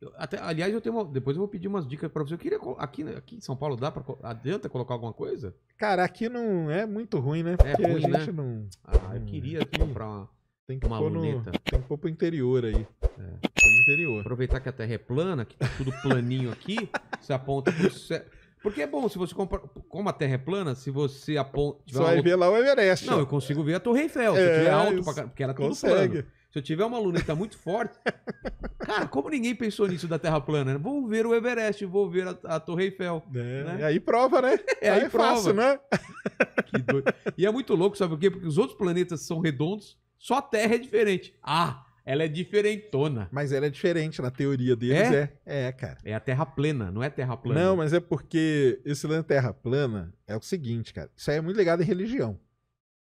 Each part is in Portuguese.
Eu, até, aliás, eu tenho uma, depois eu vou pedir umas dicas para você. Eu queria aqui, né, aqui em São Paulo dá para adianta colocar alguma coisa? Cara, aqui não é muito ruim, né? É porque é ruim, a né? gente né? não. Ah, eu queria aqui comprar uma tem que uma pôr luneta. No, tem que pôr pro interior aí. É. Pro interior. Aproveitar que a terra é plana, que tá tudo planinho aqui, você aponta pro céu. Porque é bom, se você compra. Como a terra é plana, se você aponta. Você vai outra... ver lá o Everest. Não, eu consigo ver a Torre Eiffel. É, se tiver alto pra caramba, porque era é tudo plano. Se eu tiver uma luneta tá muito forte. Cara, como ninguém pensou nisso da Terra plana? Né? Vou ver o Everest, vou ver a, a Torre Eiffel. É, né? aí prova, né? É, aí, aí é prova. fácil, né? E é muito louco, sabe por quê? Porque os outros planetas são redondos, só a Terra é diferente. Ah, ela é diferentona. Mas ela é diferente na teoria deles, é? É, é cara. É a Terra plena, não é Terra plana. Não, mas é porque esse lance Terra plana é o seguinte, cara. Isso aí é muito ligado em religião.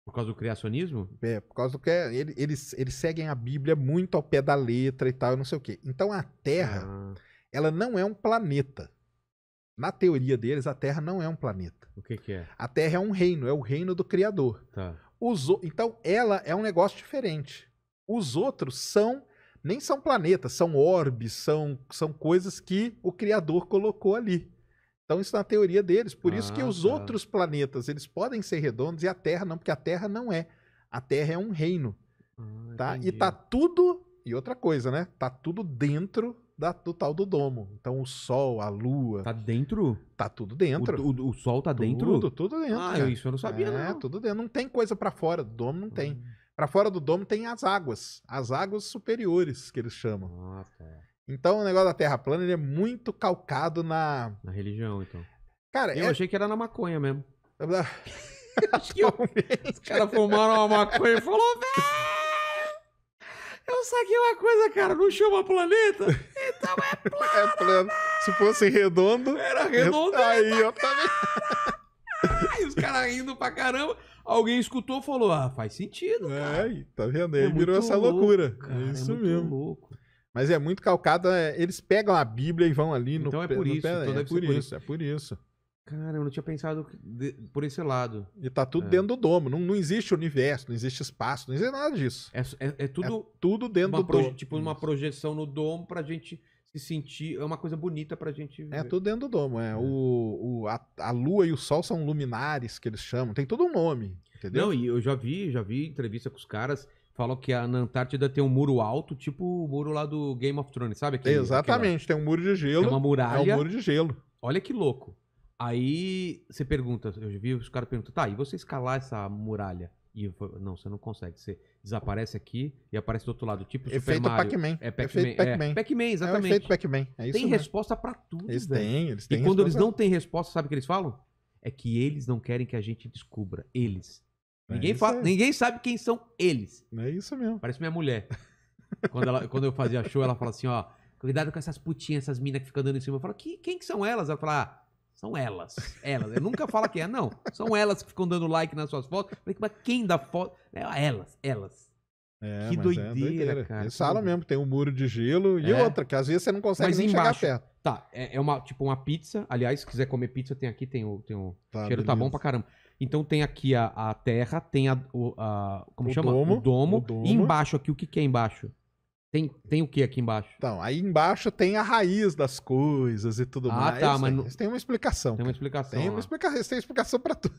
Por causa do criacionismo? É, por causa do que ele, eles, eles seguem a Bíblia muito ao pé da letra e tal, não sei o quê. Então a Terra, ah. ela não é um planeta. Na teoria deles, a Terra não é um planeta. O que, que é? A Terra é um reino, é o reino do Criador. Tá. Os, então ela é um negócio diferente. Os outros são nem são planetas, são orbes, são, são coisas que o Criador colocou ali. Então isso na é teoria deles. Por ah, isso que ah, os tá. outros planetas, eles podem ser redondos e a Terra não, porque a Terra não é. A Terra é um reino. Ah, tá? Entendi. E tá tudo, e outra coisa, né? Tá tudo dentro da, do tal do domo. Então o Sol, a Lua. Tá dentro? Tá tudo dentro. O, o, o Sol tá tudo, dentro? Tudo, tudo dentro. Ah, cara. isso eu não sabia, é, não. tudo dentro. Não tem coisa para fora do domo, não tem. Hum. Para fora do domo tem as águas, as águas superiores que eles chamam. Ah, tá. Então o negócio da Terra plana ele é muito calcado na. Na religião, então. Cara, eu é... achei que era na maconha mesmo. Acho que eu... Os caras fumaram uma maconha e falou, velho! Eu saquei uma coisa, cara, não chama planeta? Então é, é plano! É plano. Se fosse redondo. Era redondo. Aí, eu também. Ai, os caras rindo pra caramba. Alguém escutou e falou: Ah, faz sentido, é, cara. É, tá vendo? É aí é virou essa louco, loucura. Cara, é isso é mesmo. Louco. Mas é muito calcada. É, eles pegam a Bíblia e vão ali então no. Então é por isso. Pé, então é, por isso, isso, é por isso. Cara, eu não tinha pensado de, por esse lado. E tá tudo é. dentro do domo. Não, não existe universo, não existe espaço, não existe nada disso. É, é, é, é tudo. tudo dentro do domo. Tipo, uma projeção no domo pra gente se sentir. É uma coisa bonita pra gente ver. É tudo dentro do domo. É. é. O, o, a, a lua e o sol são luminares que eles chamam. Tem todo um nome. Entendeu? Não, e eu já vi, já vi entrevista com os caras falou que a, na Antártida tem um muro alto, tipo o muro lá do Game of Thrones, sabe? Aquele, Exatamente, aquela... tem um muro de gelo. Tem é uma muralha. É um muro de gelo. Olha que louco. Aí você pergunta, eu vi os caras perguntam, tá, e você escalar essa muralha? E não, você não consegue. Você desaparece aqui e aparece do outro lado. Tipo Efeito Pac-Man. É Pac-Man. Pac-Man, Pac exatamente. É efeito Pac-Man. É isso tem resposta para tudo, eles velho. Têm, eles têm. E quando resposta. eles não têm resposta, sabe o que eles falam? É que eles não querem que a gente descubra. Eles. É ninguém, é fala, ninguém sabe quem são eles. É isso mesmo. Parece minha mulher. quando, ela, quando eu fazia show, ela fala assim, ó, cuidado com essas putinhas, essas minas que ficam andando em cima. Eu falo, quem que são elas? Ela fala, ah, são elas. Elas. Eu nunca falo quem é, não. São elas que ficam dando like nas suas fotos. Falei, mas quem dá foto? É, ah, elas, elas. É, que doideira, é doideira, cara. É sala mesmo, tem um muro de gelo e é. outra, que às vezes você não consegue mas nem embaixo, chegar perto. Tá, é, é, uma, tipo uma pizza. Aliás, se quiser comer pizza, tem aqui, tem o, tem o tá, cheiro, beleza. tá bom pra caramba. Então tem aqui a, a terra, tem a, o, a como o chama? Domo, o, domo, o domo. E embaixo aqui, o que, que é embaixo? Tem, tem o que aqui embaixo? Então, aí embaixo tem a raiz das coisas e tudo ah, mais. Ah, tá, mas. Tem, tem uma explicação. Tem uma explicação. Tem uma explicação, tem explicação pra tudo.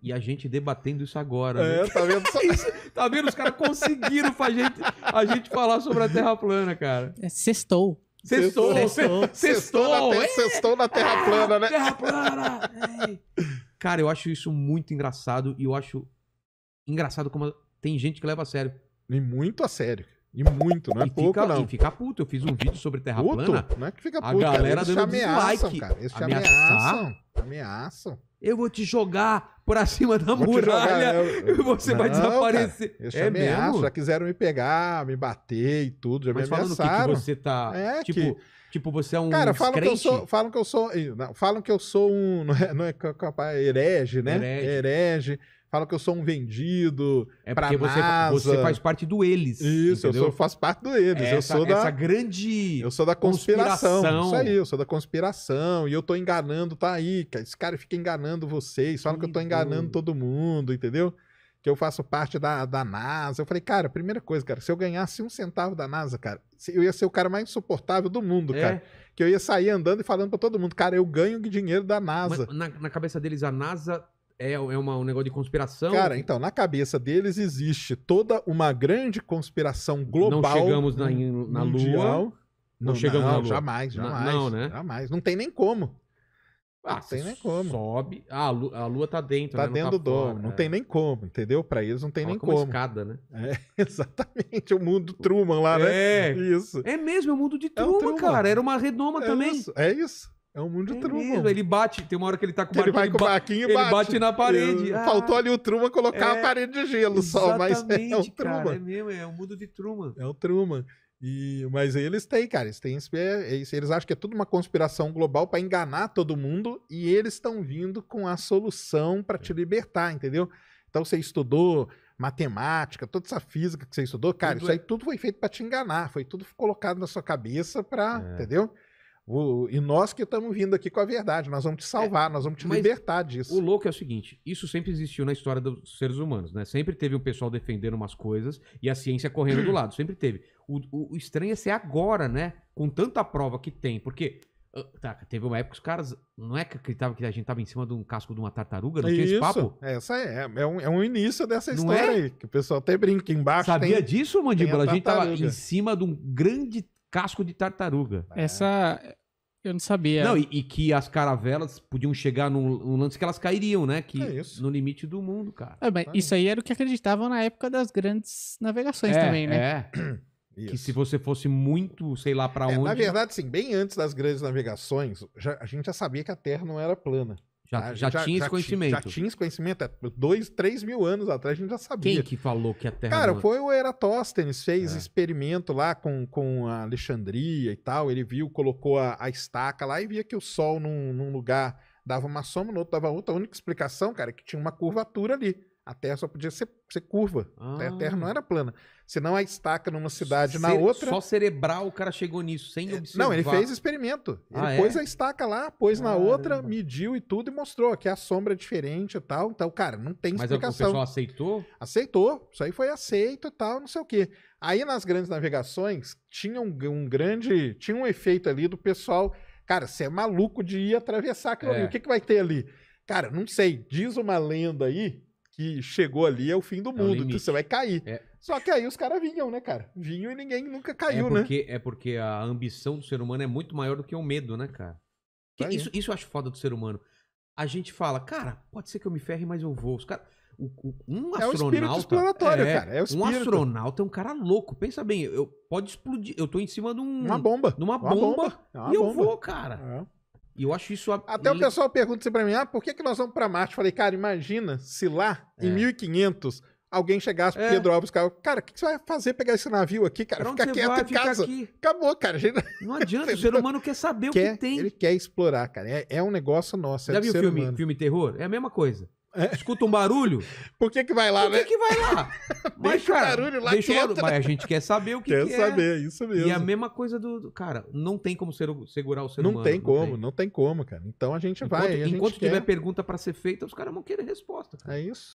E a gente debatendo isso agora. É, né? tá vendo? Só... tá vendo? Os caras conseguiram a gente, a gente falar sobre a Terra plana, cara. É, sextou. Sextou. Sextou. Sextou, sextou, sextou, na, sextou na Terra plana, né? Terra plana! É, é. Cara, eu acho isso muito engraçado e eu acho engraçado como tem gente que leva a sério. E muito a sério. E muito, não é e pouco, fica, não. E fica puto. Eu fiz um vídeo sobre terra puto? plana. Não é que fica puto, A galera cara. Eles dando ameaçam, cara. Eles te ameaçam. Ameaçam. Eu vou te jogar por cima da vou muralha e você não, vai desaparecer. Cara, te é mesmo? já quiseram me pegar, me bater e tudo, já Mas me ameaçaram. Que, que você tá, é, tipo... Que Tipo, você é um. Cara, falam que eu sou. Falam que eu sou. Não, falam que eu sou um. Não é, não é capaz, é herege, né? Herege. herege. Falam que eu sou um vendido. É porque você, você, faz parte do eles. Isso, entendeu? eu sou, faço parte do eles. Essa, eu sou da. Essa grande. Eu sou da conspiração. conspiração. Isso aí, eu sou da conspiração. E eu tô enganando, tá aí. Esse cara fica enganando vocês. Falam que, que eu tô enganando todo mundo, entendeu? que eu faço parte da, da NASA. Eu falei, cara, primeira coisa, cara, se eu ganhasse um centavo da NASA, cara, eu ia ser o cara mais insuportável do mundo, é. cara. Que eu ia sair andando e falando para todo mundo, cara, eu ganho dinheiro da NASA. Na, na, cabeça deles, a NASA é, é uma, um negócio de conspiração? Cara, então, na cabeça deles existe toda uma grande conspiração global. Não chegamos na, na Lua. Não, não chegamos não, na Lua. Jamais, jamais. Não, né? Jamais. Não tem nem como. Ah, não tem nem como. Sobe. Ah, a lua, a lua tá dentro, tá né? Tá dentro tá do fora, Não é. tem nem como, entendeu? Para eles não tem nem como. como. escada, né? É, exatamente. O mundo Truman lá, é. né? É. Isso. É mesmo, é o mundo de Truman, é Truman. cara. Era uma redoma é também. Isso. É isso. É o mundo de é Truman. Mesmo. Ele bate, tem uma hora que ele tá com o Ele vai com o barquinho e bate. Ele bate na parede. Ah, Faltou ali o Truman colocar é, a parede de gelo só, mas é, é o Truman. Cara, é mesmo, é o mundo de Truman. É o Truman. E, mas eles têm, cara, eles têm eles é, é acham que é tudo uma conspiração global para enganar todo mundo e eles estão vindo com a solução para te é. libertar, entendeu? Então você estudou matemática, toda essa física que você estudou, cara, tudo isso é... aí tudo foi feito para te enganar, foi tudo colocado na sua cabeça para, é. entendeu? O, e nós que estamos vindo aqui com a verdade, nós vamos te salvar, é, nós vamos te libertar disso. O louco é o seguinte: isso sempre existiu na história dos seres humanos, né? Sempre teve um pessoal defendendo umas coisas e a ciência correndo do lado, sempre teve. O, o, o estranho é ser agora, né? Com tanta prova que tem, porque. Ah, tá, teve uma época que os caras não é que acreditavam que a gente tava em cima de um casco de uma tartaruga, não Isso, é tinha esse papo? Essa é, é, é um, é um início dessa não história é? aí, que o pessoal até brinca embaixo. Sabia tem, disso, Mandíbula? A, a, gente tava em cima de um grande casco de tartaruga. É. Essa. Eu não sabia. Não, e, e que as caravelas podiam chegar num, num lance que elas cairiam, né? Que, É isso. No limite do mundo, cara. É, mas isso aí era o que acreditavam na época das grandes navegações é, também, né? É, que se você fosse muito, sei lá pra É, onde. na verdade, sim, bem antes das grandes navegações, já- a gente já sabia que a Terra não era plana. Já, ah, já, já, tinha já esse conhecimento. Já tinha esse conhecimento. É, dois, três mil anos atrás a gente já sabia. Quem que falou que a Terra... Cara, não... É? foi o Eratóstenes, fez é. experimento lá com, com a Alexandria e tal. Ele viu, colocou a, a estaca lá e via que o Sol num, num lugar dava uma soma, no outro dava outra. A única explicação, cara, é que tinha uma curvatura ali. A Terra só podia ser, ser curva. Ah. A Terra não ah. era plana. Senão a estaca numa cidade Cere na outra. Só cerebral o cara chegou nisso, sem é, observar. Não, ele fez experimento. Ele ah, é? pôs é? a estaca lá, pôs Caramba. na outra, mediu e tudo e mostrou que é a sombra é diferente e tal. Então, cara, não tem explicação. Mas o pessoal aceitou? Aceitou. Isso aí foi aceito e tal, não sei o quê. Aí nas grandes navegações tinha um, um grande. Tinha um efeito ali do pessoal. Cara, você é maluco de ir atravessar aquilo é. ali. O que, que vai ter ali? Cara, não sei. Diz uma lenda aí que chegou ali é o fim do é mundo, é você vai cair. É. Só que aí os caras vinham, né, cara? Vinham e ninguém nunca é caiu, é porque, né? É porque a ambição do ser humano é muito maior do que o medo, né, cara? Tá isso, isso eu acho foda do ser humano. A gente fala, cara, pode ser que eu me ferre, mas eu vou. Os cara O, o, um é astronauta. É, é, cara, é um astronauta é um cara louco. Pensa bem, eu pode explodir. Eu tô em cima de um, uma bomba. De uma, uma bomba, E uma eu bomba. vou, cara. E eu acho isso. A... Até o pessoal pergunta assim pra mim: ah, por que, que nós vamos pra Marte? Eu falei, cara, imagina se lá, é. em 1500, alguém chegasse pro é. Pedro Alves e cara, cara, o que, que, você vai fazer pegar esse navio aqui, cara? Pronto, fica quieto vai, em casa. Aqui. Acabou, cara. Gente... Não adianta, o ser humano quer saber quer, o que tem. Ele quer explorar, cara. É, é um negócio nosso. É Já é viu filme, filme terror? É a mesma coisa. É. escuta um barulho. Por que que vai lá, Por que né? que vai lá? mas, deixa cara, o barulho lá deixa o barulho. Né? Mas a gente quer saber o que, quer que é. Quer saber, é isso mesmo. E a mesma coisa do, Cara, não tem como ser, segurar o ser não humano. Tem como, não tem como, não tem como, cara. Então a gente enquanto, vai. A gente enquanto quer... tiver pergunta para ser feita, os caras vão querer resposta. Cara. É isso.